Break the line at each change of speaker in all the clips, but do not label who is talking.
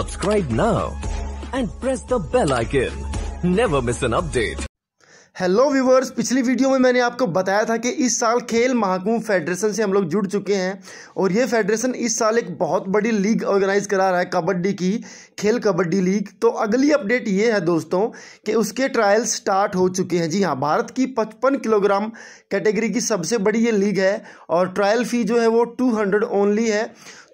Subscribe now and press the bell icon. Never miss an update. Hello viewers पिछली video में मैंने आपको बताया था कि इस साल खेल महाकुंभ फेडरेशन से हम लोग जुड़ चुके हैं और ये फेडरेशन इस साल एक बहुत बड़ी लीग ऑर्गेनाइज करा रहा है कबड्डी की खेल कबड्डी लीग तो अगली अपडेट ये है दोस्तों कि उसके ट्रायल स्टार्ट हो चुके हैं जी हाँ भारत की पचपन किलोग्राम कैटेगरी की सबसे बड़ी ये लीग है और ट्रायल फ़ी जो है वो टू ओनली है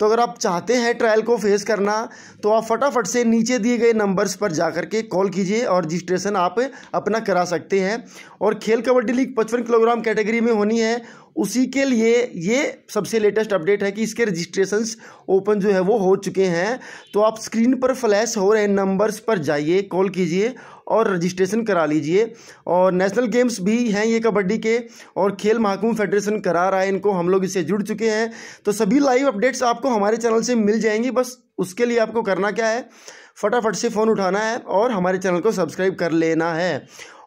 तो अगर आप चाहते हैं ट्रायल को फेस करना तो आप फटाफट से नीचे दिए गए नंबर्स पर जा करके कॉल कीजिए और रजिस्ट्रेशन आप अपना करा सकते हैं और खेल कबड्डी लीग पचपन किलोग्राम कैटेगरी में होनी है उसी के लिए ये सबसे लेटेस्ट अपडेट है कि इसके रजिस्ट्रेशन ओपन जो है वो हो चुके हैं तो आप स्क्रीन पर फ्लैश हो रहे नंबर्स पर जाइए कॉल कीजिए और रजिस्ट्रेशन करा लीजिए और नेशनल गेम्स भी हैं ये कबड्डी के और खेल महाकुम फेडरेशन करा रहा है इनको हम लोग इससे जुड़ चुके हैं तो सभी लाइव अपडेट्स आपको हमारे चैनल से मिल जाएंगी बस उसके लिए आपको करना क्या है फटाफट से फ़ोन उठाना है और हमारे चैनल को सब्सक्राइब कर लेना है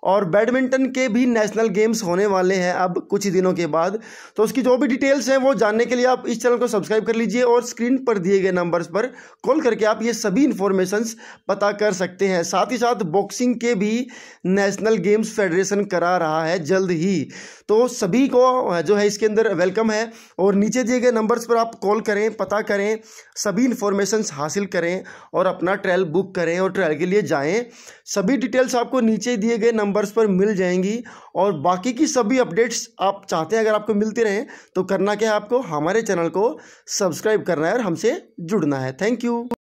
और बैडमिंटन के भी नेशनल गेम्स होने वाले हैं अब कुछ ही दिनों के बाद तो उसकी जो भी डिटेल्स हैं वो जानने के लिए आप इस चैनल को सब्सक्राइब कर लीजिए और स्क्रीन पर दिए गए नंबर्स पर कॉल करके आप ये सभी इन्फॉर्मेशंस पता कर सकते हैं साथ ही साथ बॉक्सिंग के भी नेशनल गेम्स फेडरेशन करा रहा है जल्द ही तो सभी को जो है इसके अंदर वेलकम है और नीचे दिए गए नंबर्स पर आप कॉल करें पता करें सभी इन्फॉर्मेशंस हासिल करें और अपना ट्रायल बुक करें और ट्रायल के लिए जाएँ सभी डिटेल्स आपको नीचे दिए गए नंबर नंबर्स पर मिल जाएंगी और बाकी की सभी अपडेट्स आप चाहते हैं अगर आपको मिलती रहें तो करना क्या है आपको हमारे चैनल को सब्सक्राइब करना है और हमसे जुड़ना है थैंक यू